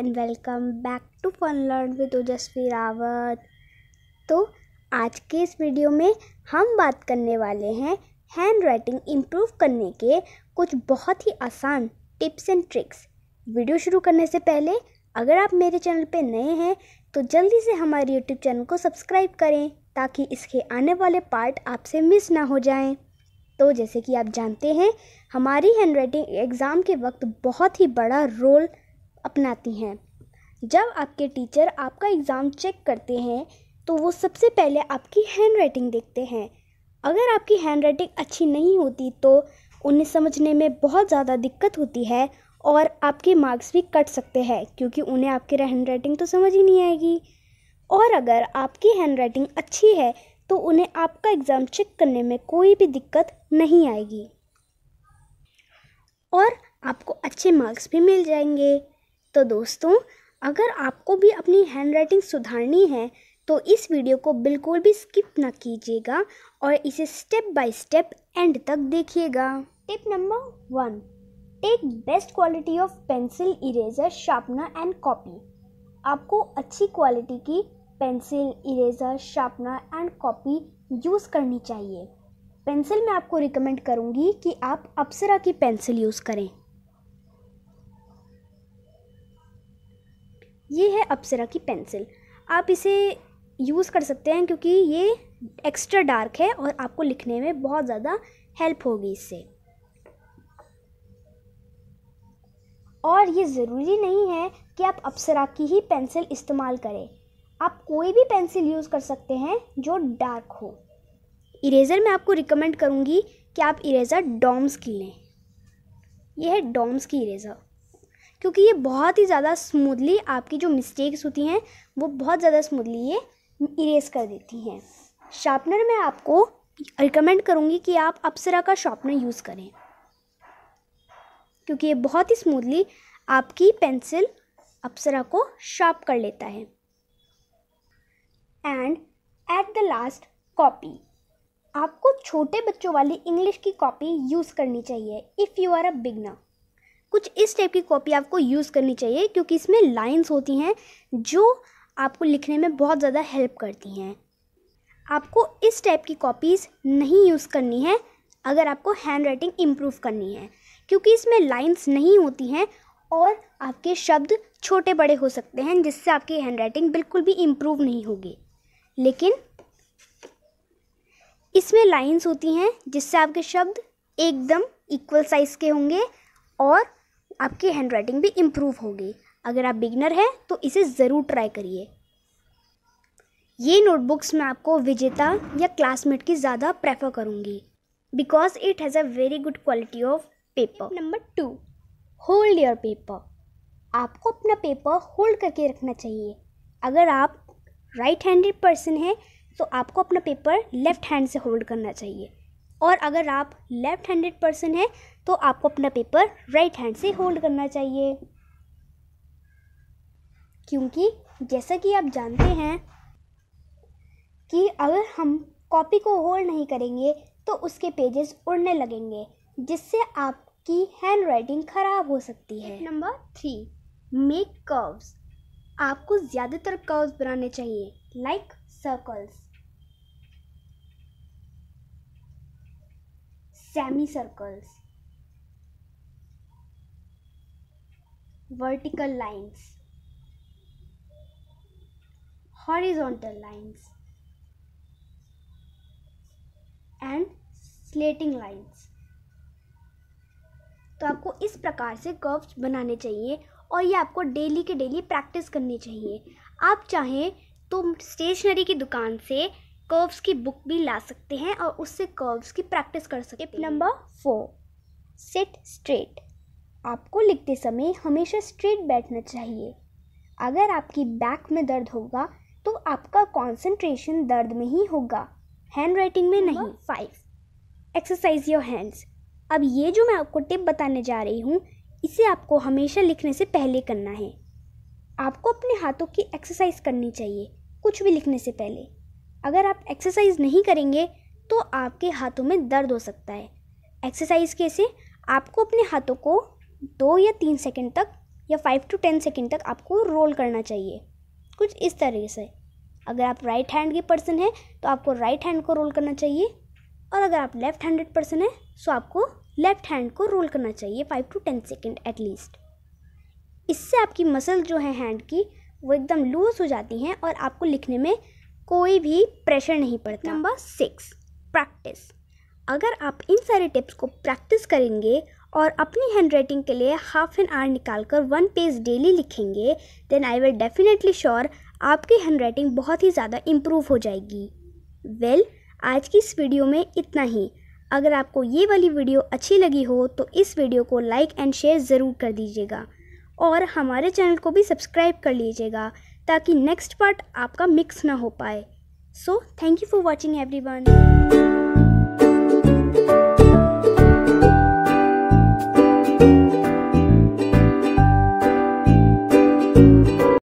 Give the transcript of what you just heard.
and welcome back to fun learn with Ojaswi Rawat तो आज के इस वीडियो में हम बात करने वाले हैं हैंड राइटिंग इम्प्रूव करने के कुछ बहुत ही आसान टिप्स एंड ट्रिक्स वीडियो शुरू करने से पहले अगर आप मेरे चैनल पे नए हैं तो जल्दी से हमारे यूट्यूब चैनल को सब्सक्राइब करें ताकि इसके आने वाले पार्ट आपसे मिस ना हो जाएँ तो जैसे कि आप जानते हैं हमारी हैंड राइटिंग एग्ज़ाम के वक्त बहुत ही बड़ा रोल अपनाती हैं जब आपके टीचर आपका एग्ज़ाम चेक करते हैं तो वो सबसे पहले आपकी हैंड राइटिंग देखते हैं अगर आपकी हैंड राइटिंग अच्छी नहीं होती तो उन्हें समझने में बहुत ज़्यादा दिक्कत होती है और आपके मार्क्स भी कट सकते हैं क्योंकि उन्हें आपकी हैंड राइटिंग तो समझ ही नहीं आएगी और अगर आपकी हैंड राइटिंग अच्छी है तो उन्हें आपका एग्ज़ाम चेक करने में कोई भी दिक्कत नहीं आएगी और आपको अच्छे मार्क्स भी मिल जाएंगे तो दोस्तों अगर आपको भी अपनी हैंड राइटिंग सुधारनी है तो इस वीडियो को बिल्कुल भी स्किप ना कीजिएगा और इसे स्टेप बाय स्टेप एंड तक देखिएगा tip number one take best quality of pencil eraser sharpener and copy आपको अच्छी क्वालिटी की pencil eraser sharpener and copy use करनी चाहिए पेंसिल मैं आपको रिकमेंड करूँगी कि आप अप्सरा की पेंसिल यूज़ करें ये है अप्सरा की पेंसिल आप इसे यूज़ कर सकते हैं क्योंकि ये एक्स्ट्रा डार्क है और आपको लिखने में बहुत ज़्यादा हेल्प होगी इससे और ये ज़रूरी नहीं है कि आप अप्सरा की ही पेंसिल इस्तेमाल करें आप कोई भी पेंसिल यूज़ कर सकते हैं जो डार्क हो इरेज़र मैं आपको रिकमेंड करूँगी कि आप इरेज़र डॉम्स की लें यह है डॉम्स की इरेज़र क्योंकि ये बहुत ही ज़्यादा स्मूथली आपकी जो मिस्टेक्स होती हैं वो बहुत ज़्यादा स्मूथली ये इरेज कर देती हैं शार्पनर में आपको रिकमेंड करूँगी कि आप अप्सरा का शार्पनर यूज़ करें क्योंकि ये बहुत ही स्मूथली आपकी पेंसिल अप्सरा को शार्प कर लेता है and at the last copy आपको छोटे बच्चों वाली इंग्लिश की कॉपी यूज़ करनी चाहिए if you are a beginner कुछ इस टाइप की कॉपी आपको यूज़ करनी चाहिए क्योंकि इसमें लाइंस होती हैं जो आपको लिखने में बहुत ज़्यादा हेल्प करती हैं आपको इस टाइप की कॉपीज़ नहीं यूज़ करनी है अगर आपको हैंड राइटिंग इम्प्रूव करनी है क्योंकि इसमें लाइंस नहीं होती हैं और आपके शब्द छोटे बड़े हो सकते हैं जिससे आपकी हैंड राइटिंग बिल्कुल भी इम्प्रूव नहीं होगी लेकिन इसमें लाइंस होती हैं जिससे आपके शब्द एकदम इक्वल साइज़ के होंगे और आपकी हैंड राइटिंग भी इम्प्रूव होगी अगर आप बिगनर हैं तो इसे ज़रूर ट्राई करिए ये नोटबुक्स मैं आपको विजेता या क्लासमेट की ज़्यादा प्रेफर करूँगी because it has a very good quality of paper number two hold your paper आपको अपना पेपर होल्ड करके रखना चाहिए अगर आप राइट हैंडेड पर्सन हैं तो आपको अपना पेपर लेफ़्ट हैंड से होल्ड करना चाहिए और अगर आप लेफ़्ट हैंडेड पर्सन हैं तो आपको अपना पेपर राइट हैंड से होल्ड करना चाहिए क्योंकि जैसा कि आप जानते हैं कि अगर हम कॉपी को होल्ड नहीं करेंगे तो उसके पेजेस उड़ने लगेंगे जिससे आपकी हैंड राइटिंग खराब हो सकती है नंबर थ्री मेक कर्व्स आपको ज़्यादातर कर्व्स बनाने चाहिए like circles semi circles vertical lines horizontal lines and slanting lines तो आपको इस प्रकार से कर्व्स बनाने चाहिए और ये आपको डेली के डेली प्रैक्टिस करनी चाहिए आप चाहें तो स्टेशनरी की दुकान से कर्व्स की बुक भी ला सकते हैं और उससे कर्व्स की प्रैक्टिस कर सकते हैं नंबर फोर सेट स्ट्रेट आपको लिखते समय हमेशा स्ट्रेट बैठना चाहिए अगर आपकी बैक में दर्द होगा तो आपका कंसंट्रेशन दर्द में ही होगा हैंड राइटिंग में नहीं फाइव एक्सरसाइज योर हैंड्स अब ये जो मैं आपको टिप बताने जा रही हूँ इसे आपको हमेशा लिखने से पहले करना है आपको अपने हाथों की एक्सरसाइज करनी चाहिए कुछ भी लिखने से पहले अगर आप एक्सरसाइज नहीं करेंगे तो आपके हाथों में दर्द हो सकता है एक्सरसाइज कैसे आपको अपने हाथों को दो या तीन सेकंड तक या फाइव टू टेन सेकंड तक आपको रोल करना चाहिए कुछ इस तरह से अगर आप राइट हैंड के पर्सन हैं तो आपको राइट हैंड को रोल करना चाहिए और अगर आप लेफ्ट हैंडेड पर्सन हैं सो तो आपको लेफ्ट हैंड को रोल करना चाहिए five to ten second at least इससे आपकी मसल जो है हैंड की वो एकदम लूज हो जाती हैं और आपको लिखने में कोई भी प्रेशर नहीं पड़ता नंबर सिक्स प्रैक्टिस अगर आप इन सारे टिप्स को प्रैक्टिस करेंगे और अपनी हैंड राइटिंग के लिए हाफ एन आवर निकाल कर वन पेज डेली लिखेंगे then I will definitely sure आपकी हैंड राइटिंग बहुत ही ज़्यादा इम्प्रूव हो जाएगी वेल well, आज की इस वीडियो में इतना ही अगर आपको ये वाली वीडियो अच्छी लगी हो तो इस वीडियो को लाइक एंड शेयर ज़रूर कर दीजिएगा और हमारे चैनल को भी सब्सक्राइब कर लीजिएगा ताकि नेक्स्ट पार्ट आपका मिक्स ना हो पाए so thank you for watching every one